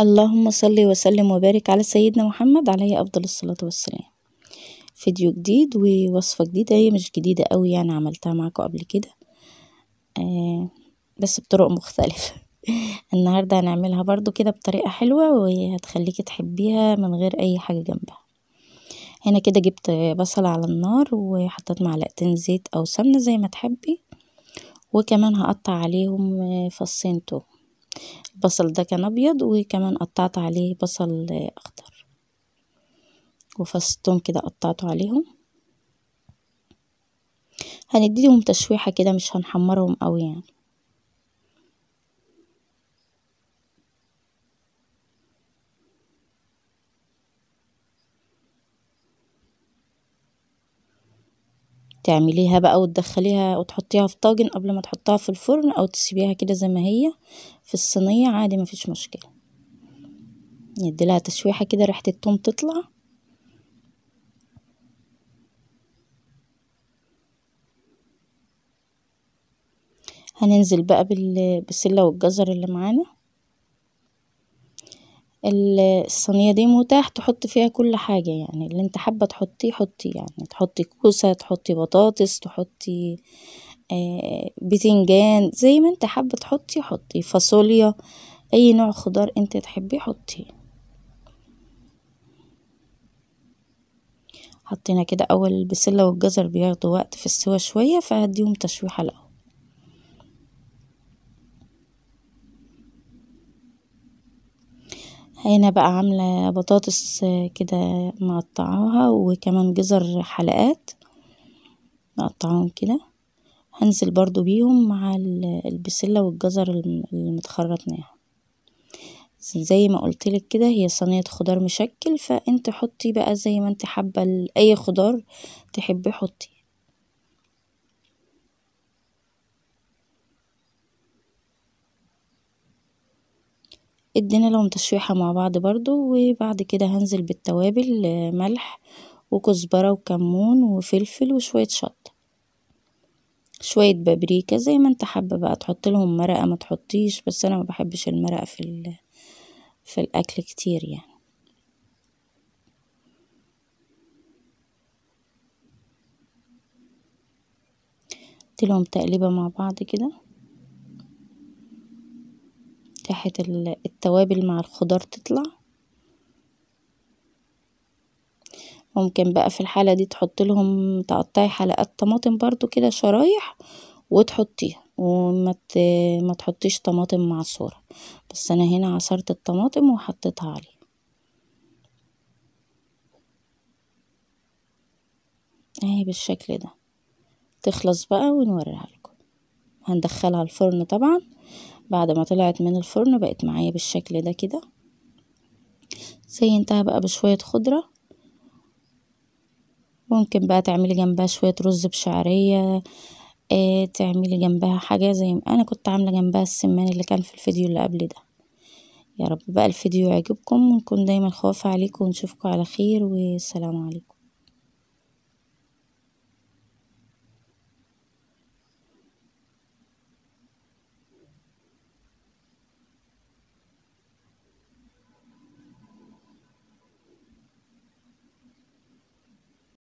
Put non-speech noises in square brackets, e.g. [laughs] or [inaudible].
اللهم صل وسلم وبارك على سيدنا محمد عليه أفضل الصلاة والسلام فيديو جديد ووصفة جديدة هي مش جديدة قوي يعني عملتها معكم قبل كده آه، بس بطرق مختلفة [laughs] النهاردة هنعملها برضو كده بطريقة حلوة وهتخليكي تحبيها من غير أي حاجة جنبها هنا كده جبت بصل على النار وحطيت معلقتين زيت أو سمنة زي ما تحبي وكمان هقطع عليهم فصين توم البصل ده كان ابيض وكمان قطعت عليه بصل اخضر وفص كده قطعته عليهم هنديهم تشويحه كده مش هنحمرهم قوي يعني تعمليها بقى وتدخليها وتحطيها في طاجن قبل ما تحطها في الفرن او تسيبيها كده زي ما هي في الصينيه عادي مفيش مشكله نديلها تشويحه كده ريحه التوم تطلع هننزل بقى بالسلة والجزر اللي معانا الصينية دي متاح تحط فيها كل حاجة يعني اللي انت حابة تحطيه حطي يعني تحطي كوسة تحطي بطاطس تحطي آه، بتنجان زي ما انت حابة تحطي حطي فاصوليا اي نوع خضار انت تحبيه حطيه حطينا كده اول البسلة والجزر بياخدوا وقت في السوا شوية فهديهم تشويحة الاول هنا بقى عاملة بطاطس كده مقطعاها وكمان جزر حلقات مقطعاهم كده هنزل برضو بيهم مع البسلة والجزر اللي متخرطناها زي ما قلتلك كده هي صينية خضار مشكل فانت حطي بقى زي ما انت حابة اي خضار تحبي حطي ادينا لهم تشويحة مع بعض برضو وبعد كده هنزل بالتوابل آه، ملح وكزبرة وكمون وفلفل وشوية شطة شوية بابريكا زي ما انت حابة بقى تحط لهم مرقة ما تحطيش بس انا ما بحبش المرقة في في الاكل كتير يعني اديلهم تقليبة مع بعض كده ريحة التوابل مع الخضار تطلع ممكن بقى في الحالة دي تحط لهم تقطعي حلقات طماطم برضو كده شرايح وتحطيها وما ما تحطيش طماطم معصورة بس انا هنا عصرت الطماطم وحطيتها عليه اهي بالشكل ده تخلص بقى ونوريها لكم هندخلها الفرن طبعا بعد ما طلعت من الفرن بقت معايا بالشكل ده كده زينتها بقى بشوية خضرة ممكن بقى تعملي جنبها شوية رز بشعرية آه تعملي جنبها حاجة زي ما أنا كنت عاملة جنبها السمان اللي كان في الفيديو اللي قبل ده يا رب بقى الفيديو يعجبكم ونكون دايما خوافة عليكم ونشوفكم على خير والسلام عليكم